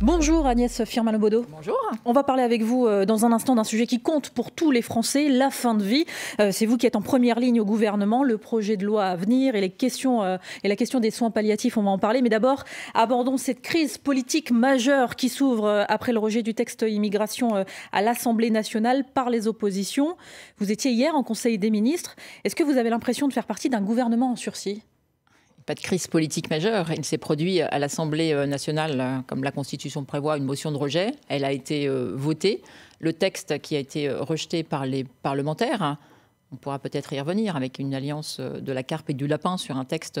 Bonjour Agnès Firmin-Lobodo. Bonjour. On va parler avec vous euh, dans un instant d'un sujet qui compte pour tous les Français, la fin de vie. Euh, c'est vous qui êtes en première ligne au gouvernement, le projet de loi à venir et, les questions, euh, et la question des soins palliatifs, on va en parler. Mais d'abord, abordons cette crise politique majeure qui s'ouvre après le rejet du texte immigration à l'Assemblée nationale par les oppositions. Vous étiez hier en Conseil des ministres. Est-ce que vous avez l'impression de faire partie d'un gouvernement en sursis pas de crise politique majeure. Il s'est produit à l'Assemblée euh, nationale, euh, comme la Constitution prévoit, une motion de rejet. Elle a été euh, votée. Le texte qui a été rejeté par les parlementaires, hein, on pourra peut-être y revenir avec une alliance de la carpe et du lapin sur un texte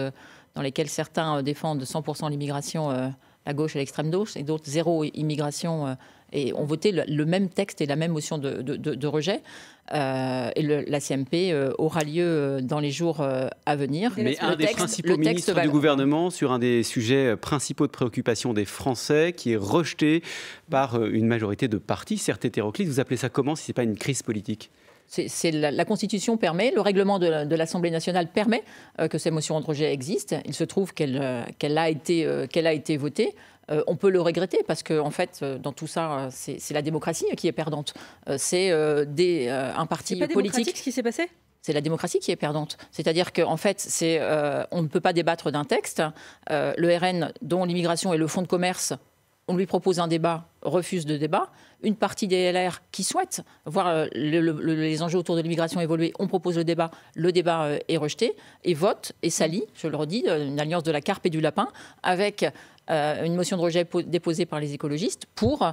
dans lequel certains défendent 100% l'immigration la gauche à l'extrême gauche, et d'autres zéro immigration, euh, et ont voté le, même texte et la même motion de, rejet. Euh, et la CMP euh, aura lieu dans les jours à venir. Mais un des principaux ministres du gouvernement sur un des sujets principaux de préoccupation des Français qui est rejeté par une majorité de partis, certes hétéroclites. Vous appelez ça comment si ce n'est pas une crise politique c'est la, Constitution permet, le règlement de, l'Assemblée nationale permet euh, que ces motions de rejet existent. Il se trouve qu'elle euh, euh, a, été votée. on peut le regretter parce que, en fait, dans tout ça, c'est la démocratie qui est perdante. c'est un parti politique. ce qui s'est passé c'est la démocratie qui est perdante. C'est-à-dire qu'en fait, on ne peut pas débattre d'un texte. le RN, dont l'immigration est le fonds de commerce on lui propose un débat, refuse de débat. Une partie des LR qui souhaite voir euh, les enjeux autour de l'immigration évoluer, on propose le débat, le débat euh, est rejeté, et vote et s'allie, je le redis, euh, une alliance de la carpe et du lapin, avec une motion de rejet déposée par les écologistes pour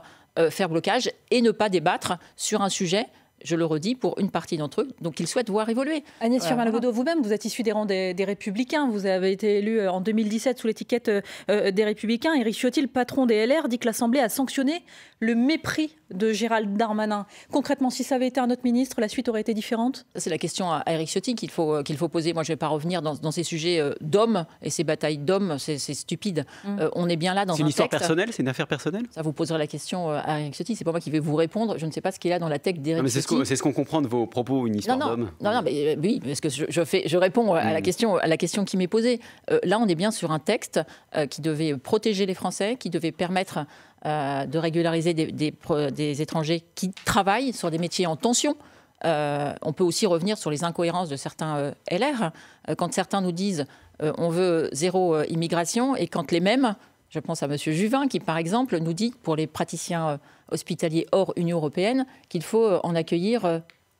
faire blocage et ne pas débattre sur un sujet je le redis, pour une partie d'entre eux, donc qu'ils souhaitent voir évoluer. Agnès sur firmin vous-même, vous êtes issu des rangs des, Républicains. Vous avez été élu euh, en 2017 sous l'étiquette euh, euh, des Républicains. Éric Ciotti, le patron des LR, dit que l'Assemblée a sanctionné le mépris de Gérald Darmanin. Concrètement, si ça avait été un autre ministre, la suite aurait été différente C'est la question à Éric Ciotti qu'il faut, qu'il faut poser. Moi, je ne vais pas revenir dans, ces sujets d'hommes et ces batailles d'hommes, c'est stupide. Mm. on est bien là dans un C'est une histoire personnelle C'est une affaire personnelle Ça, vous posera la question à Éric Ciotti. C'est pas moi qui vais vous répondre. Je ne sais pas ce qu'il a dans la tête d'Éric c'est ce qu'on comprend de vos propos, une histoire d'homme Non, non, euh, oui, parce que je, fais, je réponds à, la mm. question, à la question qui m'est posée. Euh, là, on est bien sur un texte euh, qui devait protéger les Français, qui devait permettre de régulariser des, étrangers qui travaillent sur des métiers en tension. on peut aussi revenir sur les incohérences de certains LR. quand certains nous disent on veut zéro immigration et quand les mêmes je pense à M. Juvin qui, par exemple, nous dit pour les praticiens euh, hospitaliers hors Union européenne qu'il faut euh, en accueillir euh,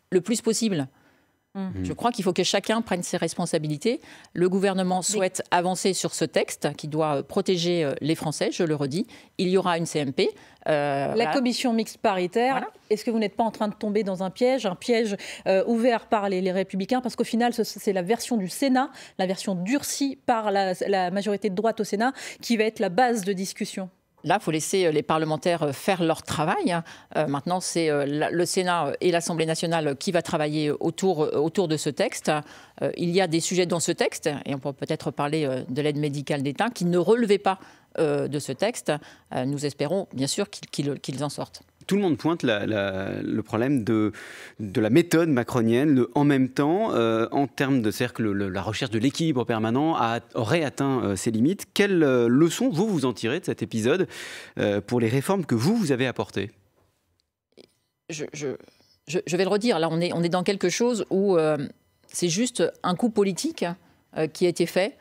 le plus possible. Mm. Je crois qu'il faut que chacun prenne ses responsabilités. Le gouvernement souhaite avancer sur ce texte qui doit euh, protéger euh, les Français, je le redis. Il y aura une CMP. Euh, la commission mixte paritaire, est-ce que vous n'êtes pas en train de tomber dans un piège, un piège ouvert par les, républicains Parce qu'au final, c'est la version du Sénat, la version durcie par la majorité de droite au Sénat, qui va être la base de discussion. Là, il faut laisser euh, les parlementaires euh, faire leur travail. Hein. Euh, maintenant, c'est le Sénat et l'Assemblée nationale qui va travailler autour, autour de ce texte. il y a des sujets dans ce texte, et on peut peut-être parler de l'aide médicale d'État, qui ne relevaient pas de ce texte. nous espérons, bien sûr, qu'ils en sortent tout le monde pointe le problème de, la méthode macronienne, en même temps, euh, en termes de cercle, la recherche de l'équilibre permanent a, aurait atteint euh, ses limites. Quelles euh, leçons vous vous en tirez de cet épisode pour les réformes que vous vous avez apportées je, vais le redire, là on est, dans quelque chose où c'est juste un coup politique qui a été fait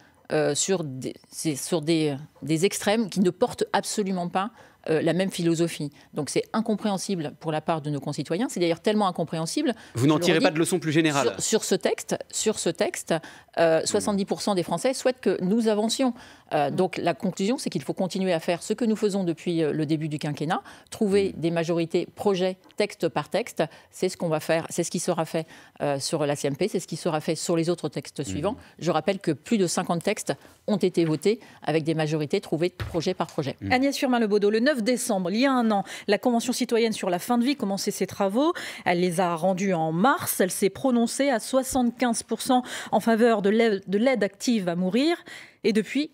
sur, des extrêmes qui ne portent absolument pas euh, la même philosophie. Donc c'est incompréhensible pour la part de nos concitoyens. C'est d'ailleurs tellement incompréhensible. Vous n'en tirez pas de leçon plus générale. Sur, ce texte, sur ce texte, 70% euh, des Français souhaitent que nous avancions. Euh, donc la conclusion, c'est qu'il faut continuer à faire ce que nous faisons depuis le début du quinquennat, trouver des majorités projet texte par texte. C'est ce qu'on va faire, c'est ce qui sera fait sur la CMP, c'est ce qui sera fait sur les autres textes mmh. suivants. Je rappelle que plus de 50 textes ont été votés avec des majorités trouvées projet par projet. Agnès Firmin-Lebaudot, le 9 9 décembre, il y a un an, la Convention citoyenne sur la fin de vie commençait ses travaux. Elle les a rendus en mars. Elle s'est prononcée à 75% en faveur de l'aide active à mourir. Et depuis,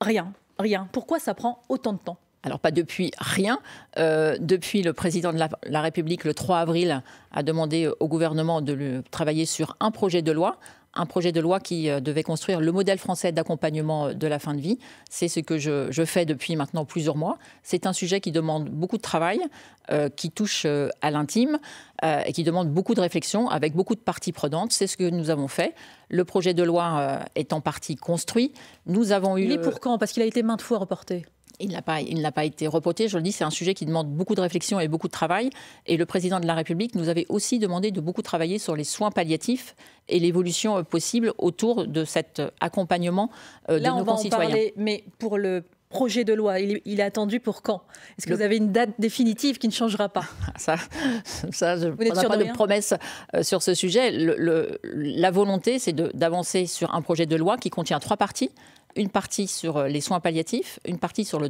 rien, rien. Pourquoi ça prend autant de temps alors pas depuis rien, euh, depuis le président de la, République le 3 avril a demandé au gouvernement de travailler sur un projet de loi, un projet de loi qui euh, devait construire le modèle français d'accompagnement euh, de la fin de vie. C'est ce que je, fais depuis maintenant plusieurs mois. C'est un sujet qui demande beaucoup de travail, qui touche à l'intime et qui demande beaucoup de réflexion avec beaucoup de parties prenantes. C'est ce que nous avons fait. Le projet de loi est en partie construit. Nous avons eu. Il pour quand Parce qu'il a été maintes fois reporté. Il n'a pas, il n'a pas été reporté. Je le dis, c'est un sujet qui demande beaucoup de réflexion et beaucoup de travail. Et le président de la République nous avait aussi demandé de beaucoup travailler sur les soins palliatifs et l'évolution euh, possible autour de cet euh, accompagnement euh, de Là, on va En mais pour le projet de loi il, est attendu pour quand Est-ce que vous avez une date définitive qui ne changera pas Ça, ça je pas de, promesses promesse sur ce sujet. la volonté, c'est d'avancer sur un projet de loi qui contient trois parties une partie sur euh, les soins palliatifs, une partie sur les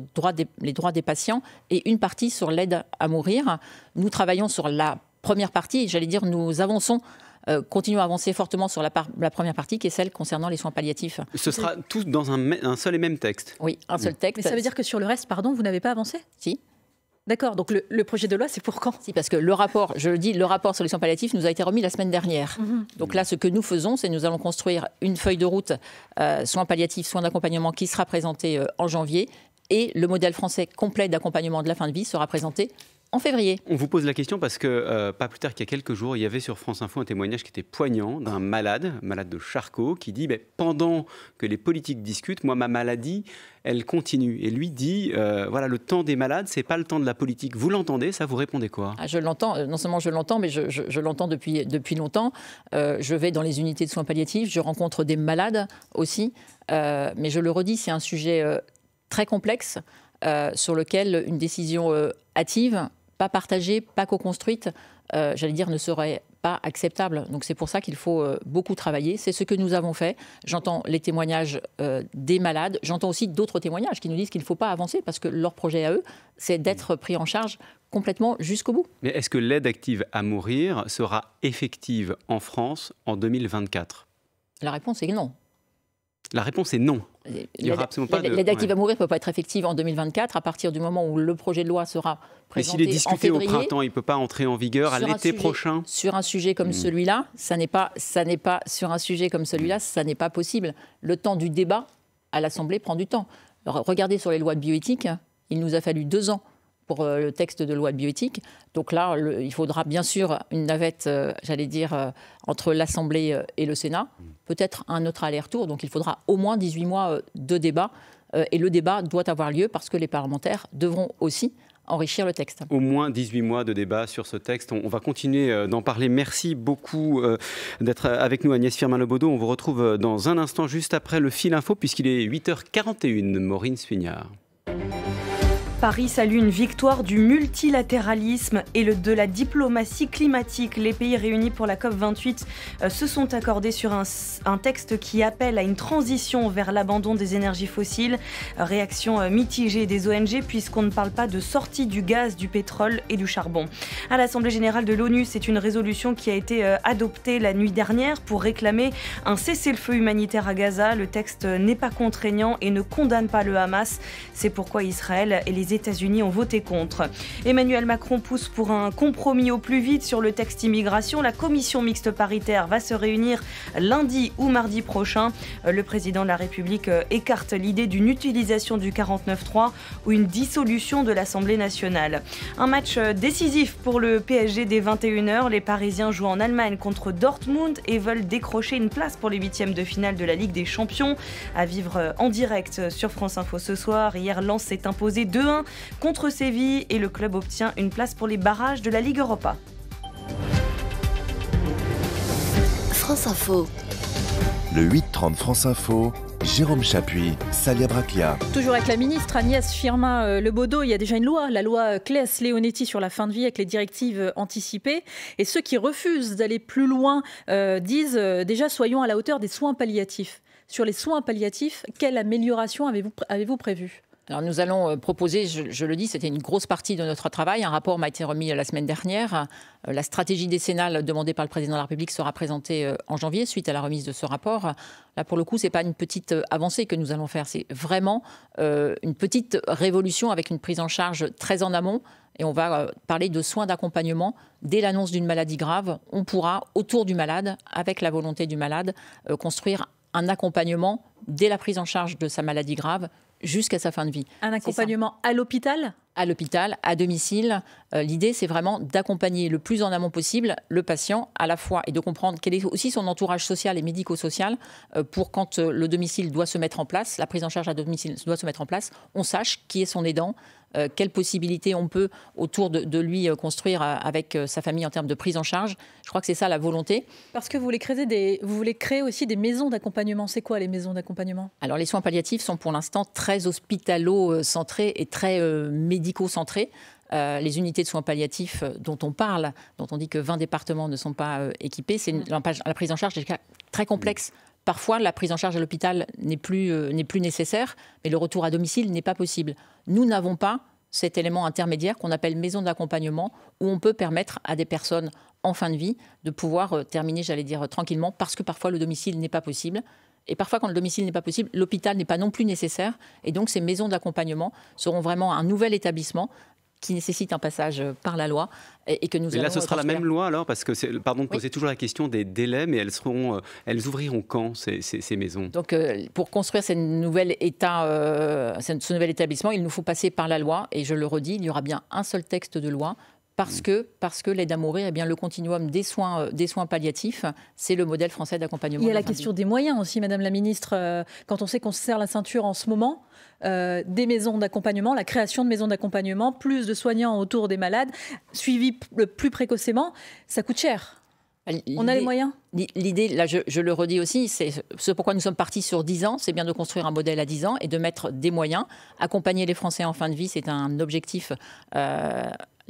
droits des patients et une partie sur l'aide à mourir. Nous travaillons sur la première partie, j'allais dire, nous avançons euh, continuons à avancer fortement sur la, première partie, qui est celle concernant les soins palliatifs. Ce sera tout dans un, un seul et même texte. Oui, un seul texte. Mais ça veut dire que sur le reste, pardon, vous n'avez pas avancé Si. D'accord, donc le, projet de loi, c'est pour quand Si, parce que le rapport, je le dis, le rapport sur les soins palliatifs nous a été remis la semaine dernière. Mhm. Donc là, ce que nous faisons, c'est nous allons construire une feuille de route euh, soins palliatifs, soins d'accompagnement qui sera présentée euh, en janvier et le modèle français complet d'accompagnement de la fin de vie sera présenté en février. On vous pose la question parce que, euh, pas plus tard qu'il y a quelques jours, il y avait sur France Info un témoignage qui était poignant d'un malade, malade de Charcot, qui dit Pendant que les politiques discutent, moi, ma maladie, elle continue. Et lui dit euh, Voilà, le temps des malades, c'est pas le temps de la politique. Vous l'entendez, ça Vous répondez quoi ah, Je l'entends, euh, non seulement je l'entends, mais je, l'entends depuis, depuis longtemps. je vais dans les unités de soins palliatifs, je rencontre des malades aussi. mais je le redis, c'est un sujet très complexe. sur lequel une décision hâtive pas partagée, pas co-construite, euh, j'allais dire, ne serait pas acceptable. Donc c'est pour ça qu'il faut euh, beaucoup travailler. C'est ce que nous avons fait. J'entends les témoignages euh, des malades. J'entends aussi d'autres témoignages qui nous disent qu'il ne faut pas avancer parce que leur projet à eux, c'est d'être mmh. pris en charge complètement jusqu'au bout. Mais est-ce que l'aide active à mourir sera effective en France en 2024 La réponse est non. La réponse est non. Il y aura pas qui va mourir ne peut pas être effective en 2024 à partir du moment où le projet de loi sera présenté. Mais s'il est discuté au printemps, il ne peut pas entrer en vigueur à l'été prochain. Sur un sujet comme hmm. celui-là, ça n'est pas, pas sur un sujet comme celui-là, hmm. ça n'est pas possible. Le temps du débat à l'Assemblée prend du temps. regardez sur les lois de bioéthique, hein. il nous a fallu deux ans euh, le texte de loi de bioéthique. Donc là, il faudra bien sûr une navette, euh, j'allais dire, euh, entre l'Assemblée et le Sénat, peut-être un autre aller-retour. Donc il faudra au moins 18 mois de débat. et le débat doit avoir lieu parce que les parlementaires devront aussi enrichir le texte. Au moins 18 mois de débat sur ce texte. On, va continuer d'en parler. Merci beaucoup d'être avec nous, Agnès Firmin-Lebodo. On vous retrouve dans un instant, juste après le fil info, puisqu'il est 8h41. Maureen Suignard. Paris salue une victoire du multilatéralisme et le, de la diplomatie climatique. Les pays réunis pour la COP28 euh, se sont accordés sur un, texte qui appelle à une transition vers l'abandon des énergies fossiles. Euh, réaction euh, mitigée des ONG puisqu'on ne parle pas de sortie du gaz, du pétrole et du charbon. À l'Assemblée générale de l'ONU, c'est une résolution qui a été adoptée la nuit dernière pour réclamer un cessez-le-feu humanitaire à Gaza. Le texte n'est pas contraignant et ne condamne pas le Hamas. C'est pourquoi Israël et les etats États-Unis ont voté contre. Emmanuel Macron pousse pour un compromis au plus vite sur le texte immigration. La commission mixte paritaire va se réunir lundi ou mardi prochain. Euh, le président de la République euh, écarte l'idée d'une utilisation du 49-3 ou une dissolution de l'Assemblée nationale. Un match euh, décisif pour le PSG des 21h. Les Parisiens jouent en Allemagne contre Dortmund et veulent décrocher une place pour les huitièmes de finale de la Ligue des Champions. À vivre en direct sur France Info ce soir. Hier, Lens s'est imposé 2-1 contre Séville et le club obtient une place pour les barrages de la Ligue Europa. France Info. Le 8-30 France Info. Jérôme Chapuis, Salia Toujours avec la ministre Agnès Firmin euh, Lebaudot, il y a déjà une loi, la loi Claes-Leonetti sur la fin de vie avec les directives anticipées. Et ceux qui refusent d'aller plus loin euh, disent euh, déjà soyons à la hauteur des soins palliatifs. Sur les soins palliatifs, quelle amélioration avez-vous avez prévue nous allons euh, proposer, je, le dis, c'était une grosse partie de notre travail. Un rapport m'a été remis euh, la semaine dernière. Euh, la stratégie décennale demandée par le président de la République sera présentée en janvier suite à la remise de ce rapport. Là, pour le coup, ce n'est pas une petite avancée que nous allons faire, c'est vraiment une petite révolution avec une prise en charge très en amont. Et on va parler de soins d'accompagnement. Dès l'annonce d'une maladie grave, on pourra, autour du malade, avec la volonté du malade, construire un accompagnement dès la prise en charge de sa maladie grave jusqu'à sa fin de vie. Un accompagnement à l'hôpital à l'hôpital, à domicile. Euh, l'idée, c'est vraiment d'accompagner le plus en amont possible le patient à la fois et de comprendre quel est aussi son entourage social et médico-social euh, pour quand euh, le domicile doit se mettre en place, la prise en charge à domicile doit se mettre en place, on sache qui est son aidant, euh, quelles possibilités on peut autour de, lui euh, construire euh, avec sa famille en termes de prise en charge. Je crois que c'est ça la volonté. Parce que vous voulez créer, vous voulez créer aussi des maisons d'accompagnement. C'est quoi les maisons d'accompagnement Alors les soins palliatifs sont pour l'instant très hospitalo-centrés et très médico-centrés. les unités de soins palliatifs dont on parle, dont on dit que 20 départements ne sont pas équipés, c'est mm. la, prise en charge est très complexe Parfois, la prise en charge à l'hôpital n'est plus, euh, plus nécessaire, mais le retour à domicile n'est pas possible. Nous n'avons pas cet élément intermédiaire qu'on appelle maison d'accompagnement, où on peut permettre à des personnes en fin de vie de pouvoir euh, terminer, j'allais dire, tranquillement, parce que parfois le domicile n'est pas possible. Et parfois, quand le domicile n'est pas possible, l'hôpital n'est pas non plus nécessaire. Et donc, ces maisons d'accompagnement seront vraiment un nouvel établissement qui nécessite un passage euh, par la loi et, que nous là, ce euh, sera la même loi alors Parce que, pardon de poser toujours la question des délais, mais elles, seront, euh, elles ouvriront quand ces, ces, maisons Donc, pour construire ces nouvelle ce nouvel établissement, il nous faut passer par la loi. Et je le redis, il y aura bien un seul texte de loi parce mm. que, parce que l'aide à mourir, bien, le continuum des soins, des soins palliatifs, c'est le modèle français d'accompagnement. Il y a la question des moyens aussi, Madame la Ministre. Quand on sait qu'on se serre la ceinture en ce moment, euh, des maisons d'accompagnement, la création de maisons d'accompagnement, plus de soignants autour des malades, suivis plus précocement, ça coûte cher. On a les moyens L'idée, là je, le redis aussi, c'est ce pourquoi nous sommes partis sur 10 ans, c'est bien de construire un modèle à 10 ans et de mettre des moyens. Accompagner les Français en fin de vie, c'est un objectif euh,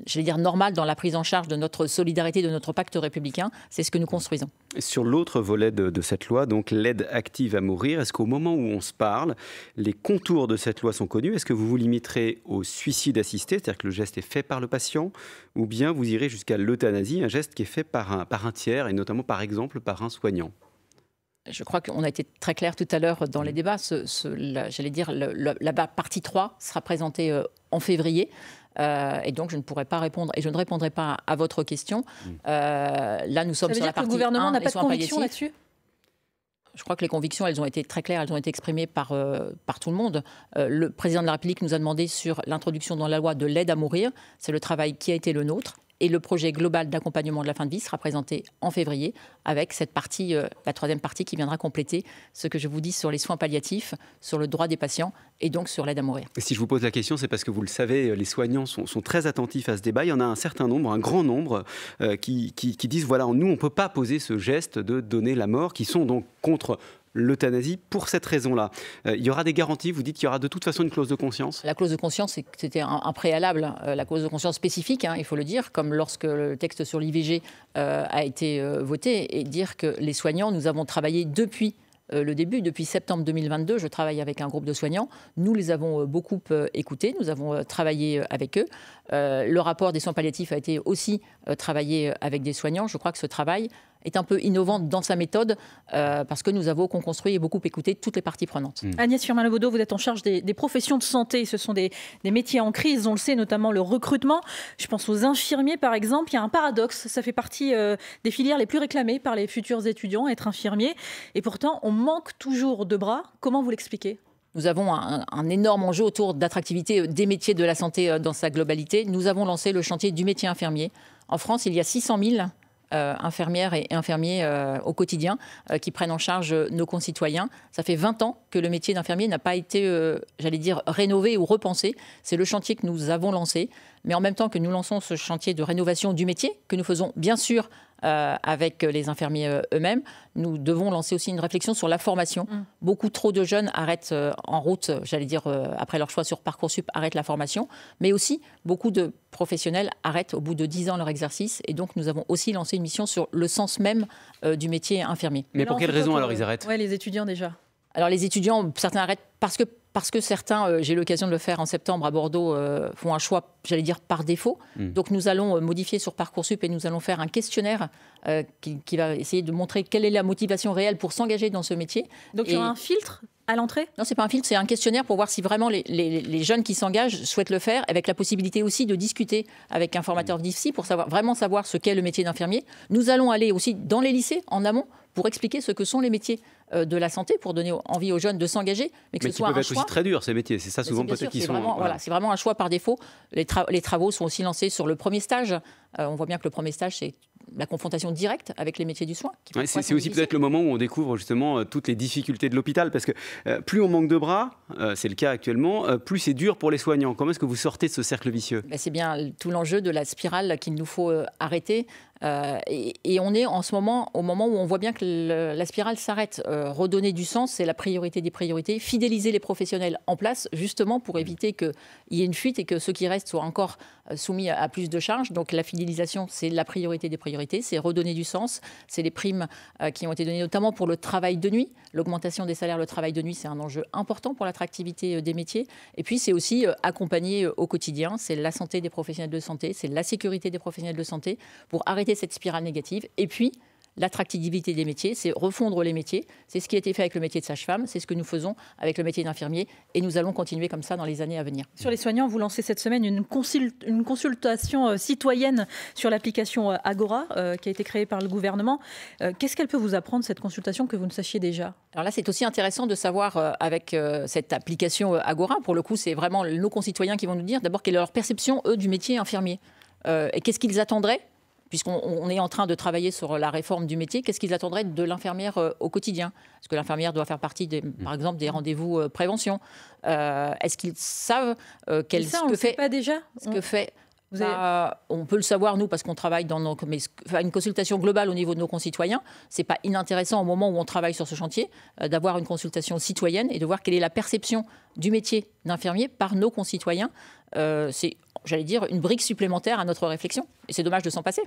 je vais dire, normal dans la prise en charge de notre solidarité, de notre pacte républicain. C'est ce que nous construisons. sur l'autre volet de, cette loi, donc l'aide active à mourir, est-ce qu'au moment où on se parle, les contours de cette loi sont connus Est-ce que vous vous limiterez au suicide assisté, c'est-à-dire que le geste est fait par le patient, ou bien vous irez jusqu'à l'euthanasie, un geste qui est fait par un, par un tiers, et notamment par exemple par un soignant je crois qu'on a été très clair tout à l'heure dans les mmh. débats. J'allais dire, la, la, partie 3 sera présentée euh, en février. Euh, et donc, je ne pourrais pas répondre et je ne répondrai pas à votre question. Hmm. Euh, là, nous sommes sur la partie. Que le gouvernement n'a pas de conviction là-dessus je crois que les convictions, elles ont été très claires, elles ont été exprimées par, euh, par tout le monde. le président de la République nous a demandé sur l'introduction dans la loi de l'aide à mourir. C'est le travail qui a été le nôtre et le projet global d'accompagnement de la fin de vie sera présenté en février avec cette partie, euh, la troisième partie qui viendra compléter ce que je vous dis sur les soins palliatifs, sur le droit des patients et donc sur l'aide à mourir. si je vous pose la question, c'est parce que vous le savez, euh, les soignants sont, très attentifs à ce débat. Il y en a un certain nombre, un grand nombre, euh, qui, qui, disent voilà, nous, on ne peut pas poser ce geste de donner la mort, qui sont donc contre l'euthanasie pour cette raison-là. Euh, il y aura des garanties, vous dites qu'il y aura de toute façon une clause de conscience La clause de conscience, c'était un, préalable, euh, la clause de conscience spécifique, hein, il faut le dire, comme lorsque le texte sur l'IVG euh, a été voté, et dire que les soignants, nous avons travaillé depuis le début. Depuis septembre 2022, je travaille avec un groupe de soignants. Nous les avons beaucoup écoutés, nous avons travaillé avec eux. le rapport des soins palliatifs a été aussi travaillé avec des soignants. Je crois que ce travail est un peu innovante dans sa méthode euh, parce que nous avons construit et beaucoup écouté toutes les parties prenantes. Hmm. Agnès Firmin-Lebaudot, vous êtes en charge des, professions de santé. Ce sont des, métiers en crise, on le sait, notamment le recrutement. Je pense aux infirmiers, par exemple. Il y a un paradoxe. Ça fait partie euh, des filières les plus réclamées par les futurs étudiants, être infirmier. Et pourtant, on manque toujours de bras. Comment vous l'expliquez nous avons un, un, énorme enjeu autour d'attractivité euh, des métiers de la santé dans sa globalité. Nous avons lancé le chantier du métier infirmier. En France, il y a 600 000 euh, infirmières et infirmiers euh, au quotidien euh, qui prennent en charge nos concitoyens. Ça fait 20 ans que le métier d'infirmier n'a pas été, j'allais dire, rénové ou repensé. C'est le chantier que nous avons lancé. Mais en même temps que nous lançons ce chantier de rénovation du métier, que nous faisons bien sûr euh, avec les infirmiers euh, eux-mêmes. Nous devons lancer aussi une réflexion sur la formation. Mm. Beaucoup trop de jeunes arrêtent euh, en route, j'allais dire après leur choix sur Parcoursup, arrêtent la formation, mais aussi beaucoup de professionnels arrêtent au bout de 10 ans leur exercice. Et donc nous avons aussi lancé une mission sur le sens même du métier infirmier. Mais, pour quelles raisons alors ils arrêtent Oui, Les étudiants déjà. Alors les étudiants, certains arrêtent parce que parce que certains, euh, j'ai l'occasion de le faire en septembre à Bordeaux, euh, font un choix, j'allais dire, par défaut. Hmm. Donc nous allons euh, modifier sur Parcoursup et nous allons faire un questionnaire qui, va essayer de montrer quelle est la motivation réelle pour s'engager dans ce métier. Donc il y a un filtre à l'entrée Non, n'est pas un filtre, c'est un questionnaire pour voir si vraiment les, jeunes qui s'engagent souhaitent le faire, avec la possibilité aussi de discuter avec un formateur hmm. d'IFSI pour savoir, vraiment savoir ce qu'est le métier d'infirmier. Nous allons aller aussi dans les lycées en amont pour expliquer ce que sont les métiers euh, de la santé pour donner envie aux jeunes de s'engager, mais que ce soit un être aussi très dur ces métiers, c'est ça souvent peut ceux qui sont. Vraiment, voilà, c'est vraiment un choix par défaut. Les, travaux sont aussi lancés sur le premier stage. Euh, on voit bien que le premier stage c'est la confrontation directe avec les métiers du soin. c'est aussi peut-être le moment où on découvre justement euh, toutes les difficultés de l'hôpital, parce que plus on manque de bras, c'est le cas actuellement, plus c'est dur pour les soignants. Comment est-ce que vous sortez de ce cercle vicieux ben, C'est bien tout l'enjeu de la spirale qu'il nous faut arrêter. Euh, et, on est en ce moment au moment où on voit bien que la spirale s'arrête. Euh, redonner du sens, c'est la priorité des priorités. Fidéliser les professionnels en place, justement pour éviter qu'il y ait une fuite et que ceux qui restent soient encore euh, soumis à, plus de charges. Donc la fidélisation, c'est la priorité des priorités. C'est redonner du sens. C'est les primes qui ont été données notamment pour le travail de nuit. L'augmentation des salaires, le travail de nuit, c'est un enjeu important pour l'attractivité des métiers. Et puis c'est aussi accompagner au quotidien. C'est la santé des professionnels de santé. C'est la sécurité des professionnels de santé pour arrêter cette spirale négative. Et puis, l'attractivité des métiers, c'est refondre les métiers. C'est ce qui a été fait avec le métier de sage-femme, c'est ce que nous faisons avec le métier d'infirmier et nous allons continuer comme ça dans les années à venir. Sur les soignants, vous lancez cette semaine une, une consultation euh, citoyenne sur l'application euh, Agora euh, qui a été créée par le gouvernement. Qu'est-ce qu'elle peut vous apprendre, cette consultation, que vous ne sachiez déjà Alors là, c'est aussi intéressant de savoir avec cette application Agora, pour le coup, c'est vraiment nos concitoyens qui vont nous dire d'abord quelle est leur perception, eux, du métier infirmier. et qu'est-ce qu'ils attendraient puisqu'on est en train de travailler sur la réforme du métier, qu'est-ce qu'ils attendraient de l'infirmière euh, au quotidien Est-ce que l'infirmière doit faire partie, mm. par exemple, des rendez-vous euh, prévention. Euh, est-ce qu'ils savent euh, ça, ce que fait pas déjà que fait bah, on peut le savoir, nous, parce qu'on travaille dans une consultation globale au niveau de nos concitoyens. Ce n'est pas inintéressant au moment où on travaille sur ce chantier euh, d'avoir une consultation citoyenne et de voir quelle est la perception du métier d'infirmier par nos concitoyens. Euh, c'est, j'allais dire, une brique supplémentaire à notre réflexion. Et c'est dommage de s'en passer.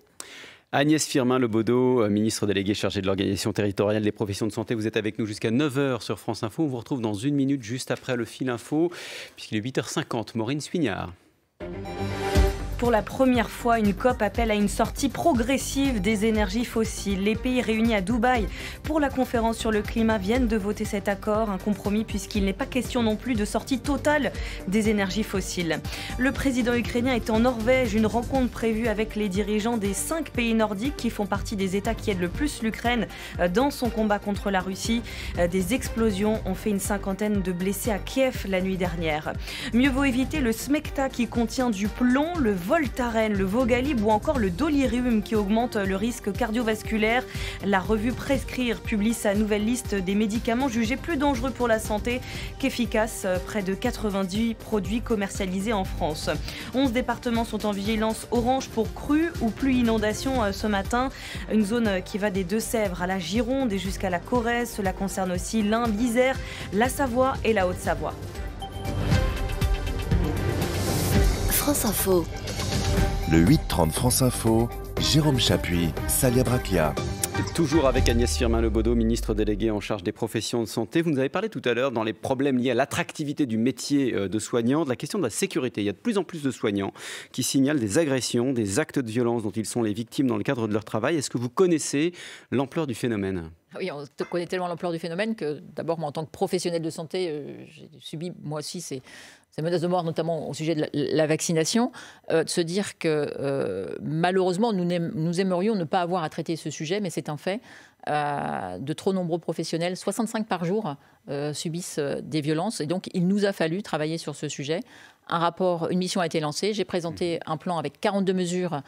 Agnès firmin Lebodo, euh, ministre déléguée chargée de l'organisation territoriale des professions de santé, vous êtes avec nous jusqu'à 9h sur France Info. On vous retrouve dans une minute juste après le fil info, puisqu'il est 8h50. Maureen Suignard. Pour la première fois, une COP appelle à une sortie progressive des énergies fossiles. Les pays réunis à Dubaï pour la conférence sur le climat viennent de voter cet accord, un compromis puisqu'il n'est pas question non plus de sortie totale des énergies fossiles. Le président ukrainien est en Norvège, une rencontre prévue avec les dirigeants des cinq pays nordiques qui font partie des États qui aident le plus l'Ukraine euh, dans son combat contre la Russie. Euh, des explosions ont fait une cinquantaine de blessés à Kiev la nuit dernière. Mieux vaut éviter le smecta qui contient du plomb, le Voltaren, le Vogalib ou encore le Dolirium qui augmente le risque cardiovasculaire. La revue Prescrire publie sa nouvelle liste des médicaments jugés plus dangereux pour la santé qu'efficaces, près de 90 produits commercialisés en France. 11 départements sont en vigilance orange pour crues ou plus inondation euh, ce matin. Une zone qui va des Deux-Sèvres à la Gironde et jusqu'à la Corrèze. Cela concerne aussi l'Inde, l'Isère, la Savoie et la Haute-Savoie. France Info. Le 8-30 France Info, Jérôme Chapuis, Salia Braclia. Toujours avec Agnès Firmin-Lebaudot, ministre déléguée en charge des professions de santé. Vous nous avez parlé tout à l'heure dans les problèmes liés à l'attractivité du métier euh, de soignant, de la question de la sécurité. Il y a de plus en plus de soignants qui signalent des agressions, des actes de violence dont ils sont les victimes dans le cadre de leur travail. Est-ce que vous connaissez l'ampleur du phénomène oui, on connaît tellement l'ampleur du phénomène que d'abord, moi, en tant que professionnel de santé, euh, j'ai subi moi aussi ces, ces menaces de mort, notamment au sujet de la, vaccination, euh, de se dire que euh, malheureusement, nous, aimerions ne pas avoir à traiter ce sujet, mais c'est un fait. Euh, de trop nombreux professionnels, 65 par jour, subissent des violences. Et donc, il nous a fallu travailler sur ce sujet. Un rapport, une mission a été lancée. J'ai présenté mmh. un plan avec 42 mesures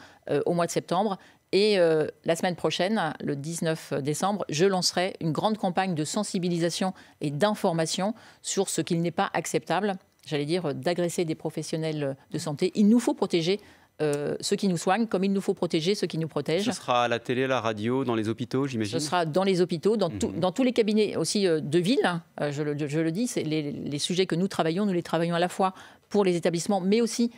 au mois de septembre. Et la semaine prochaine, le 19 décembre, je lancerai une grande campagne de sensibilisation et d'information sur ce qu'il n'est pas acceptable j'allais dire, euh, d'agresser des professionnels euh, de santé. Il nous faut protéger euh, ceux qui nous soignent, comme il nous faut protéger ceux qui nous protègent. Ce sera à la télé, à la radio, dans les hôpitaux, j'imagine Ce sera dans les hôpitaux, dans, mhm. tous les cabinets aussi de ville. Hein. je, le, dis, les, les, sujets que nous travaillons, nous les travaillons à la fois pour les établissements, mais aussi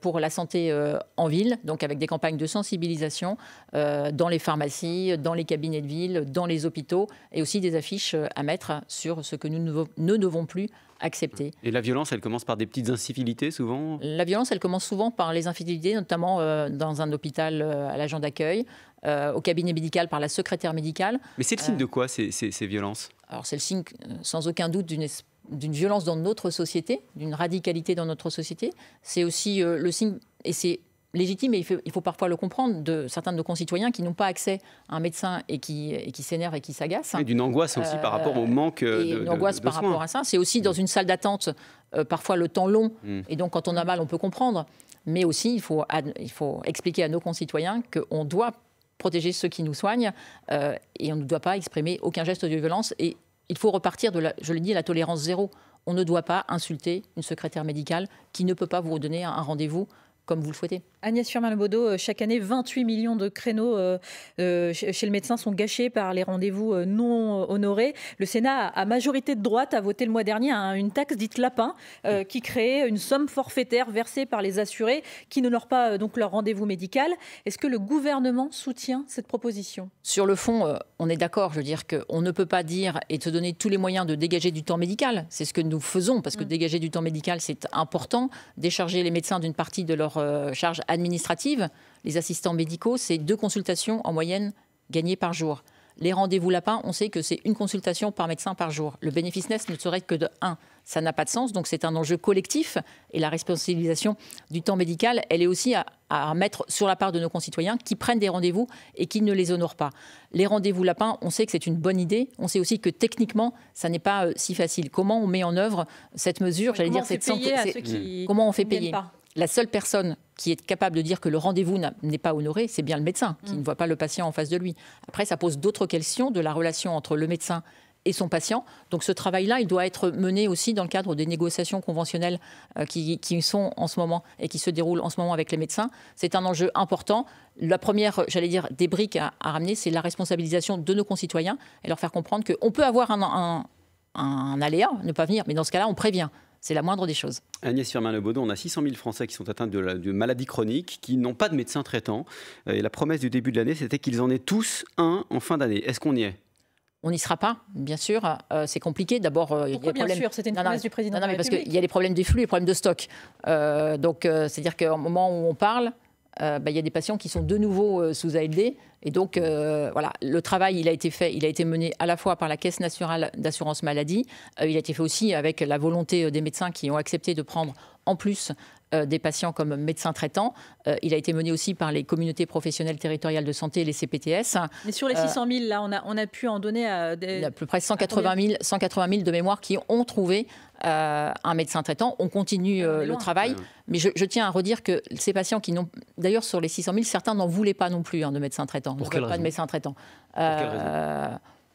pour la santé en ville, donc avec des campagnes de sensibilisation dans les pharmacies, dans les cabinets de ville, dans les hôpitaux, et aussi des affiches à mettre sur ce que nous ne devons plus et la violence, elle commence par des petites incivilités souvent La violence, elle commence souvent par les infidélités, notamment euh, dans un hôpital euh, à l'agent d'accueil, euh, au cabinet médical par la secrétaire médicale. Mais c'est le signe de quoi ces, ces, ces violences Alors c'est le signe sans aucun doute d'une d'une violence dans notre société, d'une radicalité dans notre société. C'est aussi le signe, et c'est légitime, et il faut, parfois le comprendre, de certains de nos concitoyens qui n'ont pas accès à un médecin et qui, qui s'énervent et qui s'agacent. Et d'une angoisse aussi par rapport euh, au manque de, une angoisse par rapport à ça. C'est aussi dans mm. une salle d'attente, euh, parfois le temps long, mm. et donc quand on a mal, on peut comprendre. Mais aussi, il faut, expliquer à nos concitoyens qu'on doit protéger ceux qui nous soignent euh, et on ne doit pas exprimer aucun geste de violence. Et il faut repartir de, la, je le dis, la tolérance zéro. On ne doit pas insulter une secrétaire médicale qui ne peut pas vous redonner un rendez-vous comme vous le souhaitez. Agnès Firmin-Lebaudot, euh, chaque année, 28 millions de créneaux euh, euh, chez le médecin sont gâchés par les rendez-vous non honorés. Le Sénat, à majorité de droite, a voté le mois dernier une taxe dite lapin qui crée une somme forfaitaire versée par les assurés qui ne n'honorent pas donc leur rendez-vous médical. Est-ce que le gouvernement soutient cette proposition Sur le fond, on est d'accord. Je veux dire qu'on ne peut pas dire et te donner tous les moyens de dégager du temps médical. C'est ce que nous faisons parce que mm. dégager du temps médical, c'est important. Décharger les médecins d'une partie de leur charge administrative, les assistants médicaux, c'est deux consultations en moyenne gagnées par jour. Les rendez-vous lapins, on sait que c'est une consultation par médecin par jour. Le bénéfice net ne serait que de 1. Ça n'a pas de sens, donc c'est un enjeu collectif. Et la responsabilisation du temps médical, elle est aussi à, mettre sur la part de nos concitoyens qui prennent des rendez-vous et qui ne les honorent pas. Les rendez-vous lapins, on sait que c'est une bonne idée. On sait aussi que techniquement, ça n'est pas euh, si facile. Comment on met en œuvre cette mesure J'allais dire cette santé. Comment on fait payer La seule personne qui est capable de dire que le rendez-vous n'est pas honoré, c'est bien le médecin qui mm. ne voit pas le patient en face de lui. Après, ça pose d'autres questions de la relation entre le médecin et son patient. Donc ce travail-là, il doit être mené aussi dans le cadre des négociations conventionnelles euh, qui, sont en ce moment et qui se déroulent en ce moment avec les médecins. C'est un enjeu important. La première, j'allais dire, des briques à, ramener, c'est la responsabilisation de nos concitoyens et leur faire comprendre qu'on peut avoir un, un aléa, ne pas venir, mais dans ce cas-là, on prévient. C'est la moindre des choses. Agnès Firmin-Lebaudon, on a 600 000 Français qui sont atteints de, maladies chroniques, qui n'ont pas de médecin traitant. Euh, et la promesse du début de l'année, c'était qu'ils en aient tous un en fin d'année. Est-ce qu'on y est on n'y sera pas, bien sûr. Euh, c'est compliqué. D'abord, euh, il y a c'était une promesse du président. mais parce qu'il y a les problèmes des flux, les problèmes de stock. donc, c'est-à-dire qu'au moment où on parle, bah, il y a des patients qui sont de nouveau sous ALD. Et donc, euh, voilà, le travail, il a été fait, il a été mené à la fois par la Caisse nationale d'assurance maladie, euh, il a été fait aussi avec la volonté euh, des médecins qui ont accepté de prendre en plus euh, des patients comme médecin traitant. Euh, il a été mené aussi par les communautés professionnelles territoriales de santé, les CPTS. Mais sur les 600 euh, 000, là, on a, on a pu en donner à, des... à peu près 180 000, 180 de mémoire qui ont trouvé un médecin traitant. On continue ah, le travail. Mais je, tiens à redire que ces patients qui n'ont. D'ailleurs, sur les 600 000, certains n'en voulaient pas non plus hein, de médecin traitant. Pour pas de médecin traitant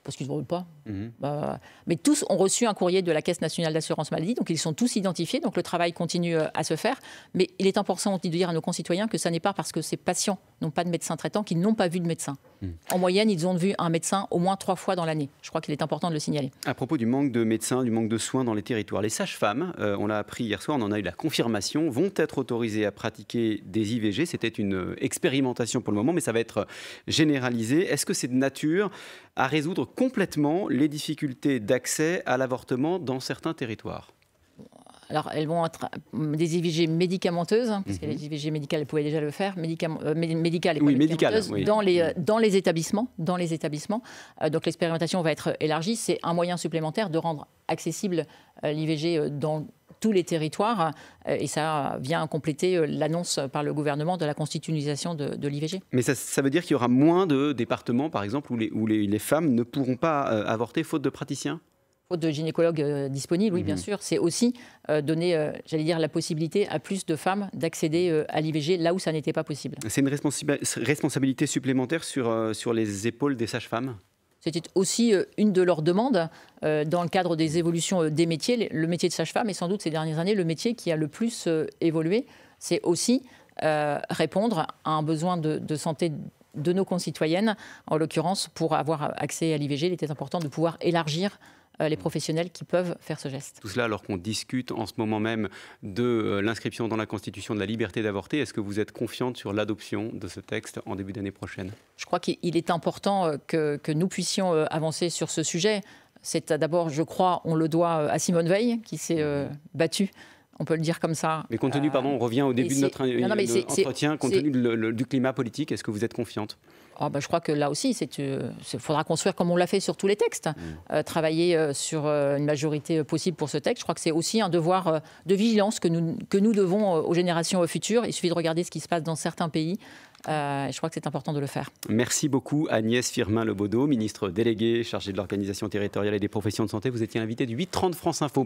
parce qu'ils ne veulent pas. Mhm. Bah, mais tous ont reçu un courrier de la Caisse nationale d'assurance maladie, donc ils sont tous identifiés, donc le travail continue euh, à se faire. Mais il est important de dire à nos concitoyens que ça n'est pas parce que c'est patient n'ont pas de médecins traitants, qui n'ont pas vu de médecin. Hmm. En moyenne, ils ont vu un médecin au moins trois fois dans l'année. Je crois qu'il est important de le signaler. À propos du manque de médecins, du manque de soins dans les territoires, les sages-femmes, euh, on l'a appris hier soir, on en a eu la confirmation, vont être autorisées à pratiquer des IVG. C'était une euh, expérimentation pour le moment, mais ça va être euh, généralisé. Est-ce que c'est de nature à résoudre complètement les difficultés d'accès à l'avortement dans certains territoires alors, elles vont être hum, des IVG médicamenteuses, hein, parce que mhm. les IVG médicales, elles pouvaient déjà le faire, euh, médicales et oui, médicales, euh, mhm. dans, les, établissements. Dans les établissements. Euh, donc, l'expérimentation va être élargie. C'est un moyen supplémentaire de rendre accessible l'IVG dans tous les territoires. Et ça vient compléter l'annonce par le gouvernement de la constitutionnalisation de, l'IVG. Mais ça, veut dire qu'il y aura moins de départements, par exemple, où les femmes ne pourront pas avorter faute de praticiens de gynécologues euh, disponibles, oui, bien mhm. sûr, c'est aussi euh, donner, euh, j'allais dire, la possibilité à plus de femmes d'accéder à l'IVG là où ça n'était pas possible. C'est une responsabilité supplémentaire sur, sur les épaules des sages-femmes c'était aussi une de leurs demandes dans le cadre des évolutions des métiers. Le métier de sage-femme est sans doute ces dernières années le métier qui a le plus évolué. C'est aussi répondre à un besoin de santé de nos concitoyennes. En l'occurrence, pour avoir accès à l'IVG, il était important de pouvoir élargir euh, les professionnels qui peuvent faire ce geste. Tout cela alors qu'on discute en ce moment même de euh, l'inscription dans la Constitution de la liberté d'avorter. Est-ce que vous êtes confiante sur l'adoption de ce texte en début d'année prochaine Je crois qu'il est important euh, que, nous puissions avancer sur ce sujet. C'est d'abord, je crois, on le doit à Simone Veil, qui s'est battue on peut le dire comme ça. Mais compte tenu, pardon, on revient au début de notre entretien, compte tenu du climat politique, est-ce que vous êtes confiante ah, bah, je crois que là aussi, il euh, faudra construire comme on l'a fait sur tous les textes, mm. euh, travailler euh, sur une majorité possible pour ce texte. Je crois que c'est aussi un devoir de vigilance que nous, que nous devons aux générations futures. Il suffit de regarder ce qui se passe dans certains pays. je crois que c'est important de le faire. Merci beaucoup Agnès Firmin-Lebaudot, ministre déléguée chargée de l'organisation territoriale et des professions de santé. Vous étiez invité du 8.30 France Info.